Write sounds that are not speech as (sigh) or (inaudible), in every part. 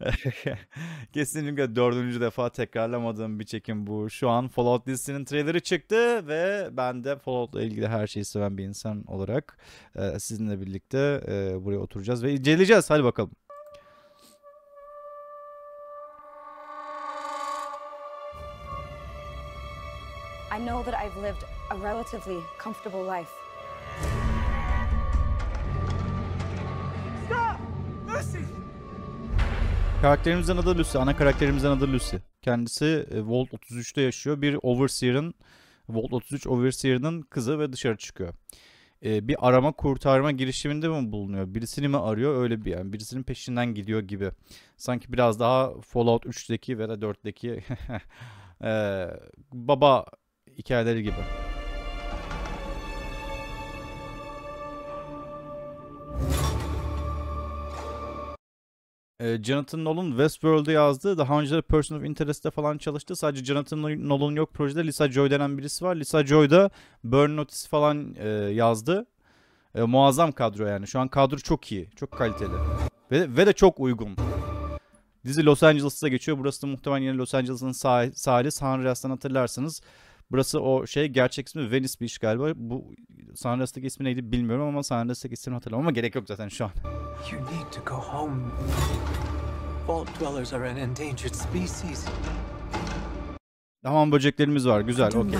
(laughs) Kesinlikle dördüncü defa tekrarlamadığım bir çekim bu. Şu an Fallout dizisinin trailerı çıktı ve ben de Fallout'la ilgili her şeyi seven bir insan olarak e, sizinle birlikte e, buraya oturacağız ve inceleyeceğiz. Hadi bakalım. I know that I've lived a relatively comfortable life. Karakterimizin adı Lucy. Ana karakterimizin adı Lucy. Kendisi Volt e, 33'te yaşıyor. Bir Overseer'ın Volt 33 Overseer'ın kızı ve dışarı çıkıyor. Ee, bir arama kurtarma girişiminde mi bulunuyor? Birisini mi arıyor? Öyle bir yani birisinin peşinden gidiyor gibi. Sanki biraz daha Fallout 3'teki ve de 4'teki ee, (laughs) baba hikayeleri gibi. e, Jonathan Nolan Westworld'u yazdı. Daha önce de Person of Interest'te falan çalıştı. Sadece Jonathan Nolan yok projede. Lisa Joy denen birisi var. Lisa Joy da Burn Notice falan e, yazdı. E, muazzam kadro yani. Şu an kadro çok iyi. Çok kaliteli. Ve ve de çok uygun. Dizi Los Angeles'ta geçiyor. Burası da muhtemelen yine Los Angeles'ın sah- sahili. San Andreas'tan hatırlarsınız. Burası o şey gerçek ismi Venice Beach galiba. Bu Sanras'taki ismi neydi bilmiyorum ama Sanras'taki ismini hatırlamam ama gerek yok zaten şu an. You need to go home. Vault dwellers are an endangered species. Tamam böceklerimiz var. Güzel. Okey.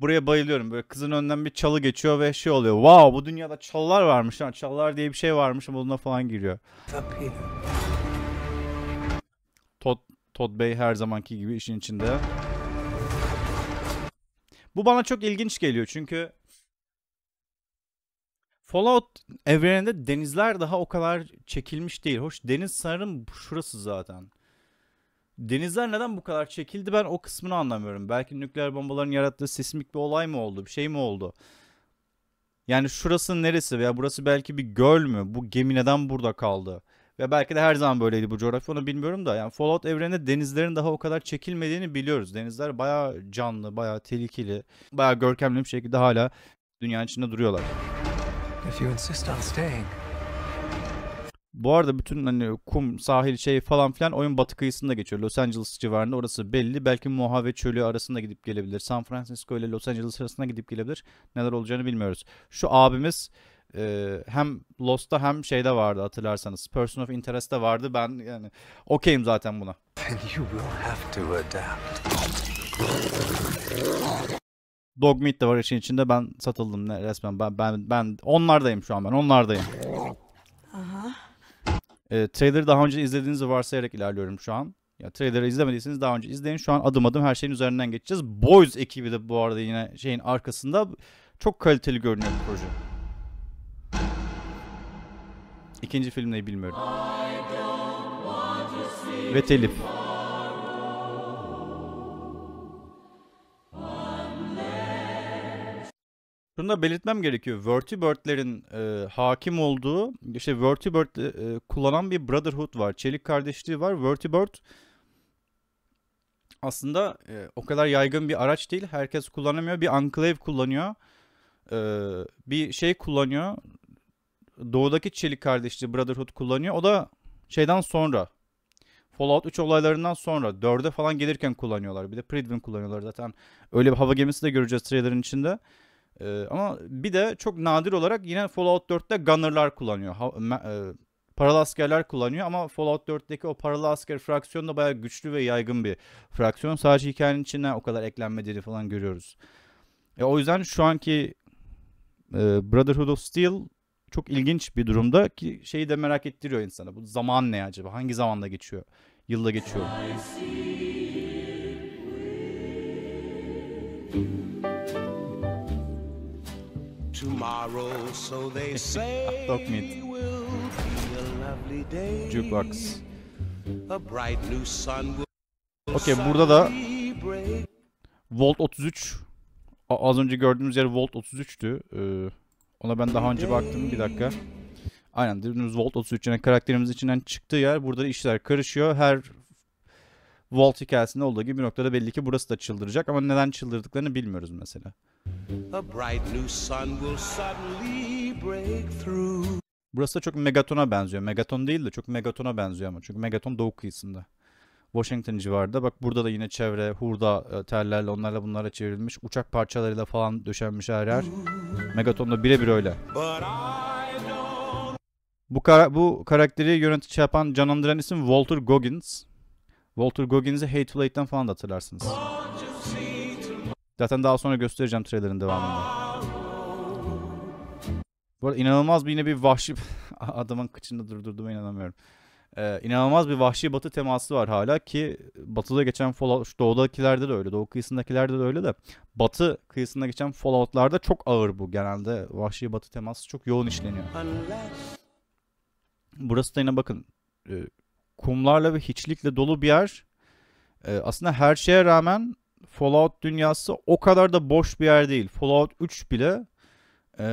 Buraya bayılıyorum. Böyle kızın önünden bir çalı geçiyor ve şey oluyor. Wow bu dünyada çalılar varmış. Ha. Çalılar diye bir şey varmış ama buna falan giriyor. Todd Bey her zamanki gibi işin içinde. Bu bana çok ilginç geliyor çünkü Fallout evreninde denizler daha o kadar çekilmiş değil. Hoş deniz sanırım şurası zaten. Denizler neden bu kadar çekildi ben o kısmını anlamıyorum. Belki nükleer bombaların yarattığı sismik bir olay mı oldu? Bir şey mi oldu? Yani şurası neresi veya burası belki bir göl mü? Bu gemi neden burada kaldı? Ve belki de her zaman böyleydi bu coğrafya onu bilmiyorum da. Yani Fallout evreninde denizlerin daha o kadar çekilmediğini biliyoruz. Denizler baya canlı, baya tehlikeli, baya görkemli bir şekilde hala dünyanın içinde duruyorlar. Bu arada bütün hani kum, sahil şey falan filan oyun batı kıyısında geçiyor. Los Angeles civarında orası belli. Belki Mojave çölü arasında gidip gelebilir. San Francisco ile Los Angeles arasında gidip gelebilir. Neler olacağını bilmiyoruz. Şu abimiz e, hem Lost'ta hem şeyde vardı hatırlarsanız. Person of Interest'te vardı. Ben yani okeyim zaten buna. (laughs) Dogmeat de var işin içinde. Ben satıldım resmen. Ben ben ben onlardayım şu an ben. Onlardayım. Aha. E, trailer'ı daha önce izlediğinizi varsayarak ilerliyorum şu an. Ya trailer'ı izlemediyseniz daha önce izleyin. Şu an adım adım her şeyin üzerinden geçeceğiz. Boys ekibi de bu arada yine şeyin arkasında çok kaliteli görünüyor bu proje. İkinci film neyi bilmiyorum. Ve telif. Şunu da belirtmem gerekiyor. Vertibird'lerin e, hakim olduğu, işte Vertibird e, e, kullanan bir brotherhood var. Çelik kardeşliği var. Vertibird aslında e, o kadar yaygın bir araç değil. Herkes kullanamıyor. Bir enclave kullanıyor. E, bir şey kullanıyor doğudaki Çelik kardeşliği Brotherhood kullanıyor. O da şeyden sonra Fallout 3 olaylarından sonra 4'e falan gelirken kullanıyorlar. Bir de Pridwin kullanıyorlar zaten. Öyle bir hava gemisi de göreceğiz trailer'ın içinde. Ee, ama bir de çok nadir olarak yine Fallout 4'te Gunner'lar kullanıyor. Ha, e, paralı askerler kullanıyor ama Fallout 4'teki o paralı asker fraksiyonu da bayağı güçlü ve yaygın bir fraksiyon. Sadece hikayenin içine o kadar eklenmediğini falan görüyoruz. E, o yüzden şu anki e, Brotherhood of Steel çok ilginç bir durumda ki şeyi de merak ettiriyor insana. Bu zaman ne acaba? Hangi zamanda geçiyor? Yılda geçiyor. Tomorrow, so they (laughs) say, will be a lovely day. Jukebox. Okey burada da Volt 33 az önce gördüğümüz yer Volt 33'tü. Ee, ona ben daha önce baktım. Bir dakika. Aynen dediğimiz Volt 33 yani karakterimiz içinden çıktığı yer burada işler karışıyor. Her Volt hikayesinde olduğu gibi bir noktada belli ki burası da çıldıracak ama neden çıldırdıklarını bilmiyoruz mesela. Burası da çok Megaton'a benziyor. Megaton değil de çok Megaton'a benziyor ama çünkü Megaton doğu kıyısında. Washington civarında. Bak burada da yine çevre, hurda e, tellerle onlarla bunlara çevrilmiş. Uçak parçalarıyla falan döşenmiş her yer. Megaton'da birebir öyle. Bu, kara bu karakteri yönetici şey yapan canlandıran isim Walter Goggins. Walter Goggins'i Hateful Eight'ten falan da hatırlarsınız. Zaten daha sonra göstereceğim trailerin devamını. Bu arada inanılmaz bir yine bir vahşi (laughs) adamın kıçını durdurduğuma inanamıyorum. Ee, inanılmaz bir vahşi batı teması var hala ki batıda geçen Fallout doğudakilerde de öyle doğu kıyısındakilerde de öyle de batı kıyısında geçen Fallout'larda çok ağır bu genelde vahşi batı teması çok yoğun işleniyor. Burası da yine bakın e, kumlarla ve hiçlikle dolu bir yer. E, aslında her şeye rağmen Fallout dünyası o kadar da boş bir yer değil. Fallout 3 bile e,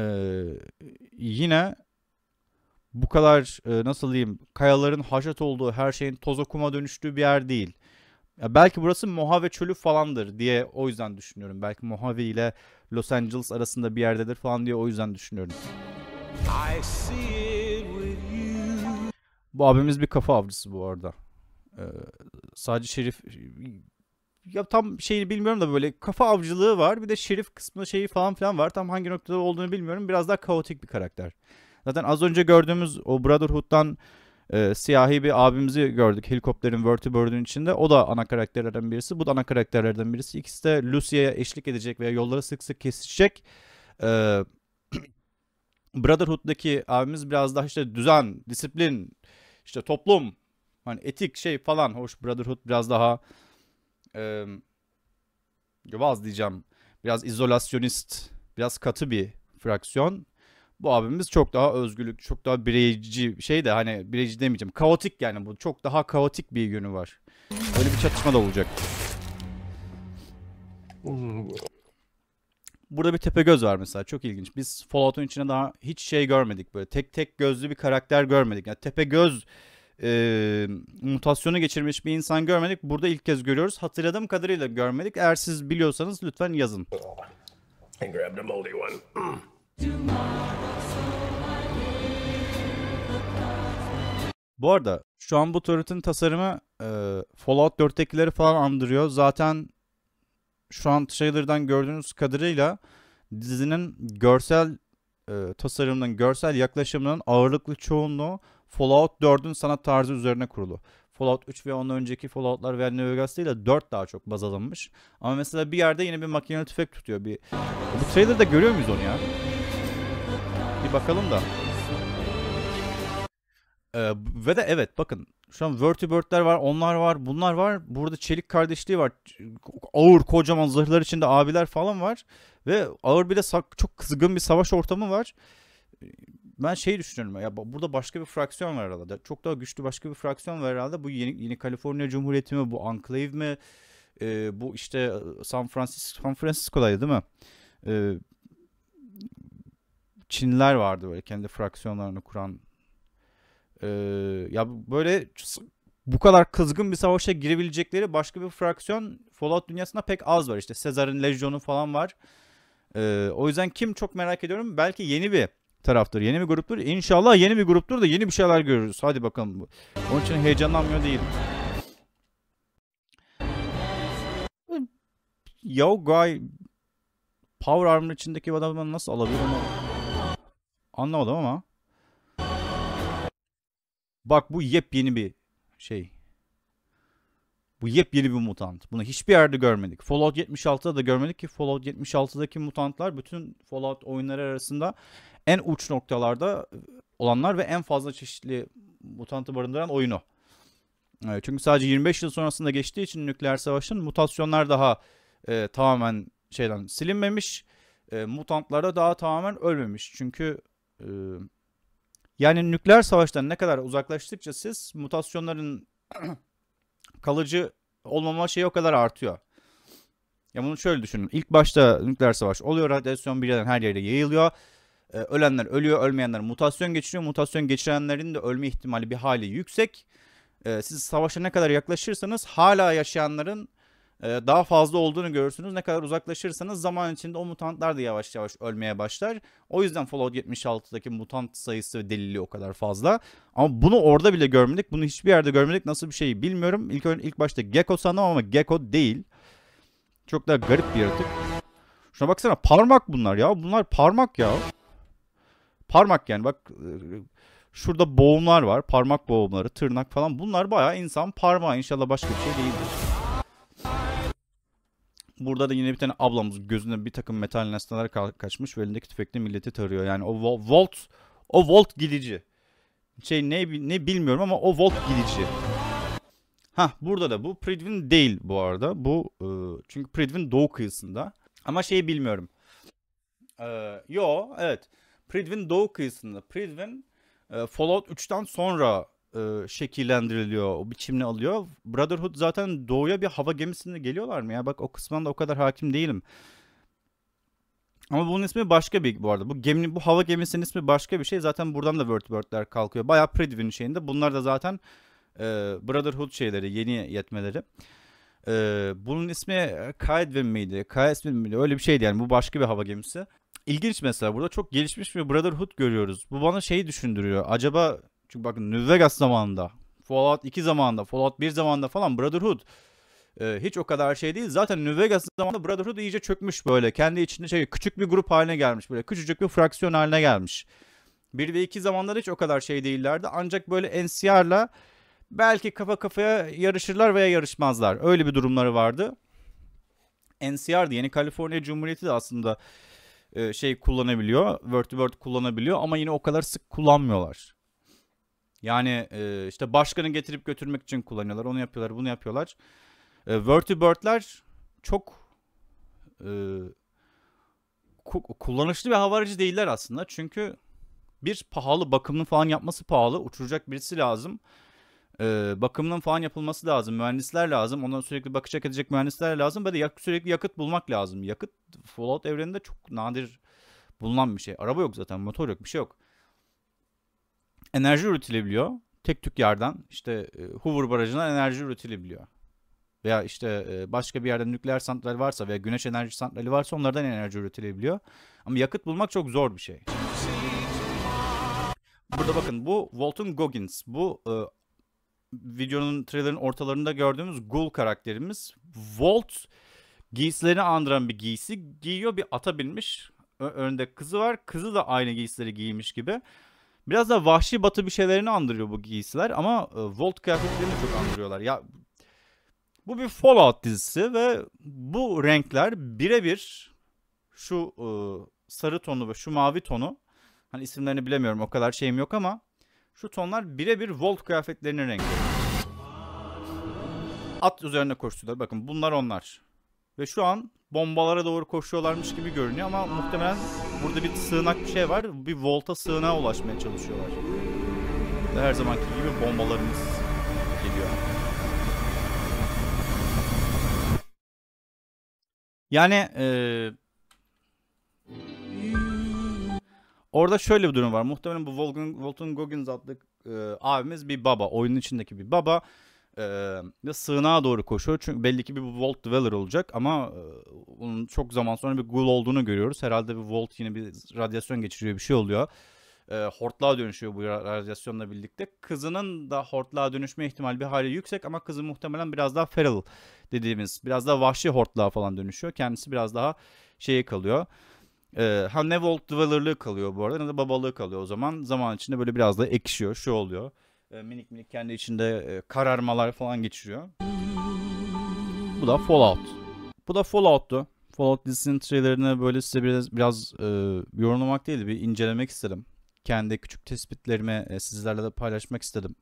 yine bu kadar e, nasıl diyeyim kayaların haşat olduğu her şeyin toza kuma dönüştüğü bir yer değil. Ya belki burası Mojave çölü falandır diye o yüzden düşünüyorum. Belki Mojave ile Los Angeles arasında bir yerdedir falan diye o yüzden düşünüyorum. Bu abimiz bir kafa avcısı bu arada. Ee, sadece şerif ya tam şeyi bilmiyorum da böyle kafa avcılığı var. Bir de şerif kısmı şeyi falan filan var. Tam hangi noktada olduğunu bilmiyorum. Biraz daha kaotik bir karakter. Zaten az önce gördüğümüz o Brotherhood'dan e, siyahi bir abimizi gördük helikopterin vertibird'ün içinde. O da ana karakterlerden birisi. Bu da ana karakterlerden birisi. İkisi de Lucy'ye eşlik edecek veya yolları sık sık kesişecek. E, (clears throat) Brotherhood'daki abimiz biraz daha işte düzen, disiplin, işte toplum, hani etik şey falan. Hoş Brotherhood biraz daha e, vaz diyeceğim. Biraz izolasyonist, biraz katı bir fraksiyon bu abimiz çok daha özgürlük, çok daha bireyci şey de hani bireyci demeyeceğim. Kaotik yani bu çok daha kaotik bir yönü var. Böyle bir çatışma da olacak. Burada bir tepe göz var mesela çok ilginç. Biz Fallout'un içine daha hiç şey görmedik böyle tek tek gözlü bir karakter görmedik. Yani tepe göz e, mutasyonu geçirmiş bir insan görmedik. Burada ilk kez görüyoruz. Hatırladığım kadarıyla görmedik. Eğer siz biliyorsanız lütfen yazın. And grabbed a moldy one. (clears throat) Bu arada şu an bu turret'ın tasarımı e, Fallout 4'tekileri falan andırıyor. Zaten şu an trailer'dan gördüğünüz kadarıyla dizinin görsel e, tasarımının, görsel yaklaşımının ağırlıklı çoğunluğu Fallout 4'ün sanat tarzı üzerine kurulu. Fallout 3 ve ondan önceki Fallout'lar veya New Vegas değil 4 daha çok baz alınmış. Ama mesela bir yerde yine bir makinalı tüfek tutuyor. Bir... Bu trailer'da görüyor muyuz onu ya? bakalım da. Ee, ve de evet bakın şu an Vertibirdler var onlar var bunlar var. Burada çelik kardeşliği var. Ağır kocaman zırhlar içinde abiler falan var. Ve ağır bir de çok kızgın bir savaş ortamı var. Ben şey düşünüyorum ya burada başka bir fraksiyon var herhalde. Çok daha güçlü başka bir fraksiyon var herhalde. Bu yeni, yeni Kaliforniya Cumhuriyeti mi bu Enclave mi? Ee, bu işte San Francisco San Francisco'daydı değil mi? Ee, Çinliler vardı böyle kendi fraksiyonlarını kuran. Ee, ya böyle bu kadar kızgın bir savaşa girebilecekleri başka bir fraksiyon Fallout dünyasında pek az var. İşte Sezar'ın Legion'u falan var. Ee, o yüzden kim çok merak ediyorum. Belki yeni bir taraftır, yeni bir gruptur. İnşallah yeni bir gruptur da yeni bir şeyler görürüz. Hadi bakalım. Onun için heyecanlanmıyor değilim. Yo guy Power Armor içindeki adamı nasıl alabilir onu? Anlamadım ama. Bak bu yepyeni bir şey. Bu yepyeni bir mutant. Bunu hiçbir yerde görmedik. Fallout 76'da da görmedik ki Fallout 76'daki mutantlar bütün Fallout oyunları arasında en uç noktalarda e, olanlar ve en fazla çeşitli mutantı barındıran oyunu. E, çünkü sadece 25 yıl sonrasında geçtiği için nükleer savaşın mutasyonlar daha e, tamamen şeyden silinmemiş. E, mutantlarda daha tamamen ölmemiş. Çünkü ee, yani nükleer savaştan ne kadar uzaklaştıkça siz mutasyonların (clears throat) kalıcı olmama şeyi o kadar artıyor. Ya bunu şöyle düşünün. İlk başta nükleer savaş oluyor. Radyasyon birden her yere yayılıyor. Ee, ölenler ölüyor. Ölmeyenler mutasyon geçiriyor. Mutasyon geçirenlerin de ölme ihtimali bir hali yüksek. Ee, siz savaşa ne kadar yaklaşırsanız hala yaşayanların ee, daha fazla olduğunu görürsünüz. Ne kadar uzaklaşırsanız zaman içinde o mutantlar da yavaş yavaş ölmeye başlar. O yüzden Fallout 76'daki mutant sayısı delili o kadar fazla. Ama bunu orada bile görmedik. Bunu hiçbir yerde görmedik. Nasıl bir şey bilmiyorum. İlk, ilk başta Gecko sandım ama Gecko değil. Çok daha garip bir yaratık. Şuna baksana parmak bunlar ya. Bunlar parmak ya. Parmak yani bak e, şurada boğumlar var. Parmak boğumları, tırnak falan. Bunlar bayağı insan parmağı. İnşallah başka bir şey değildir. Burada da yine bir tane ablamız gözünde bir takım metal nesneler ka kaçmış ve elindeki tüfekle milleti tarıyor. Yani o vo Volt o Volt gidici. Şey ne ne bilmiyorum ama o Volt gidici. Ha burada da bu Pridvin değil bu arada. Bu e, çünkü Pridvin doğu kıyısında. Ama şeyi bilmiyorum. E, yo evet. Pridvin doğu kıyısında. Pridvin e, Fallout 3'ten sonra e, şekillendiriliyor, o biçimini alıyor. Brotherhood zaten doğuya bir hava gemisinde geliyorlar mı ya? Bak o kısmına o kadar hakim değilim. Ama bunun ismi başka bir bu arada. Bu gemi, bu hava gemisinin ismi başka bir şey. Zaten buradan da World Wordbird'ler kalkıyor. Bayağı Predivin şeyinde. Bunlar da zaten e, Brotherhood şeyleri, yeni yetmeleri. E, bunun ismi e, Kaedvin miydi? Kaedvin miydi? Öyle bir şeydi yani. Bu başka bir hava gemisi. İlginç mesela burada çok gelişmiş bir Brotherhood görüyoruz. Bu bana şeyi düşündürüyor. Acaba çünkü bakın New Vegas zamanında, Fallout 2 zamanında, Fallout 1 zamanında falan Brotherhood e, hiç o kadar şey değil. Zaten New Vegas zamanında Brotherhood iyice çökmüş böyle. Kendi içinde şey küçük bir grup haline gelmiş böyle. Küçücük bir fraksiyon haline gelmiş. 1 ve 2 zamanları hiç o kadar şey değillerdi. Ancak böyle NCR'la belki kafa kafaya yarışırlar veya yarışmazlar. Öyle bir durumları vardı. NCR'dı. Yeni Kaliforniya Cumhuriyeti de aslında e, şey kullanabiliyor. Word to Word kullanabiliyor ama yine o kadar sık kullanmıyorlar. Yani e, işte başkanı getirip götürmek için kullanıyorlar. Onu yapıyorlar, bunu yapıyorlar. E, Vertibird'ler çok e, ku- kullanışlı ve havaracı değiller aslında. Çünkü bir pahalı bakımını falan yapması pahalı. Uçuracak birisi lazım. E, bakımının falan yapılması lazım. Mühendisler lazım. ondan sürekli bakacak edecek mühendisler lazım. Ve de yak- sürekli yakıt bulmak lazım. Yakıt Fallout evreninde çok nadir bulunan bir şey. Araba yok zaten. Motor yok. Bir şey yok enerji üretilebiliyor. Tek tük yerden işte e, Hoover Barajı'ndan enerji üretilebiliyor. Veya işte e, başka bir yerden nükleer santral varsa veya güneş enerji santrali varsa onlardan enerji üretilebiliyor. Ama yakıt bulmak çok zor bir şey. Burada bakın bu Walton Goggins. Bu e, videonun trailerin ortalarında gördüğümüz Ghoul karakterimiz. Walt giysilerini andıran bir giysi giyiyor bir ata binmiş. Ö- önünde kızı var. Kızı da aynı giysileri giymiş gibi. Biraz da vahşi batı bir şeylerini andırıyor bu giysiler ama e, Volt kıyafetlerini çok andırıyorlar. Ya bu bir Fallout dizisi ve bu renkler birebir şu e, sarı tonu ve şu mavi tonu hani isimlerini bilemiyorum o kadar şeyim yok ama şu tonlar birebir Volt kıyafetlerinin rengi. At üzerine koştular. Bakın bunlar onlar. Ve şu an bombalara doğru koşuyorlarmış gibi görünüyor ama muhtemelen burada bir sığınak bir şey var. Bir volta sığınağa ulaşmaya çalışıyorlar. Ve her zamanki gibi bombalarımız geliyor. Yani ee, orada şöyle bir durum var. Muhtemelen bu Volgan, Walton Goggins adlı e, abimiz bir baba. Oyunun içindeki bir baba e, sığınağa doğru koşuyor. Çünkü belli ki bir volt Dweller olacak ama e, onun çok zaman sonra bir Ghoul olduğunu görüyoruz. Herhalde bir volt yine bir radyasyon geçiriyor bir şey oluyor. E, hortluğa dönüşüyor bu radyasyonla birlikte. Kızının da hortluğa dönüşme ihtimali bir hali yüksek ama kızı muhtemelen biraz daha feral dediğimiz biraz daha vahşi hortluğa falan dönüşüyor. Kendisi biraz daha şeye kalıyor. E, ha ne volt Dweller'lığı kalıyor bu arada ne de babalığı kalıyor o zaman. Zaman içinde böyle biraz da ekşiyor şu oluyor. E, minik minik kendi içinde e, kararmalar falan geçiriyor. Bu da Fallout. Bu da Fallout'tu. Fallout dizisinin trailerine böyle size biraz, biraz e, yorumlamak değil bir incelemek istedim. Kendi küçük tespitlerimi e, sizlerle de paylaşmak istedim.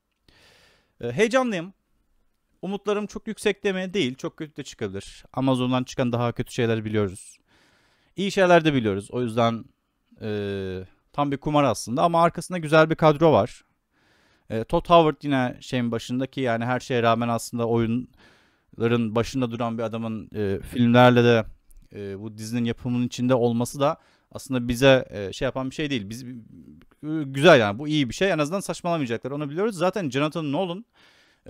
E, heyecanlıyım. Umutlarım çok yüksek deme değil. Çok kötü de çıkabilir. Amazon'dan çıkan daha kötü şeyler biliyoruz. İyi şeyler de biliyoruz. O yüzden e, tam bir kumar aslında ama arkasında güzel bir kadro var. E, Todd Howard yine şeyin başındaki yani her şeye rağmen aslında oyunların başında duran bir adamın e, filmlerle de e, bu dizinin yapımının içinde olması da aslında bize e, şey yapan bir şey değil. Biz e, güzel yani bu iyi bir şey. En azından saçmalamayacaklar onu biliyoruz. Zaten Jonathan Nolan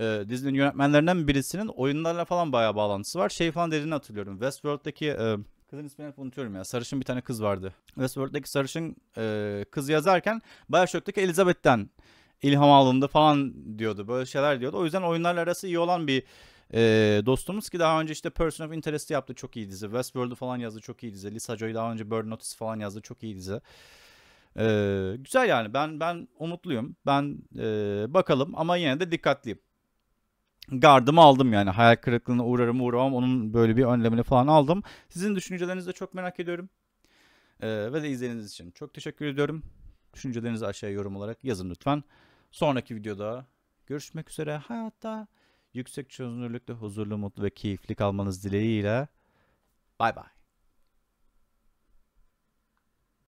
e, dizinin yönetmenlerinden birisinin oyunlarla falan bayağı bağlantısı var. Şey falan dediğini hatırlıyorum. Westworld'daki e, Kızın ismini hep unutuyorum ya. Sarışın bir tane kız vardı. Westworld'daki sarışın e, kız yazarken Bioshock'taki Elizabeth'ten ilham alındı falan diyordu. Böyle şeyler diyordu. O yüzden oyunlarla arası iyi olan bir e, dostumuz ki daha önce işte Person of Interest'i yaptı çok iyi dizi. Westworld'u falan yazdı çok iyi dizi. Lisa Joy daha önce Bird Notice falan yazdı çok iyi dizi. E, güzel yani ben ben umutluyum. Ben e, bakalım ama yine de dikkatliyim. Gardımı aldım yani hayal kırıklığına uğrarım uğramam onun böyle bir önlemini falan aldım. Sizin düşüncelerinizi de çok merak ediyorum. Ee, ve de izlediğiniz için çok teşekkür ediyorum. Düşüncelerinizi aşağıya yorum olarak yazın lütfen. Sonraki videoda görüşmek üzere. Hayatta yüksek çözünürlükte huzurlu, mutlu ve keyifli kalmanız dileğiyle. Bay bay.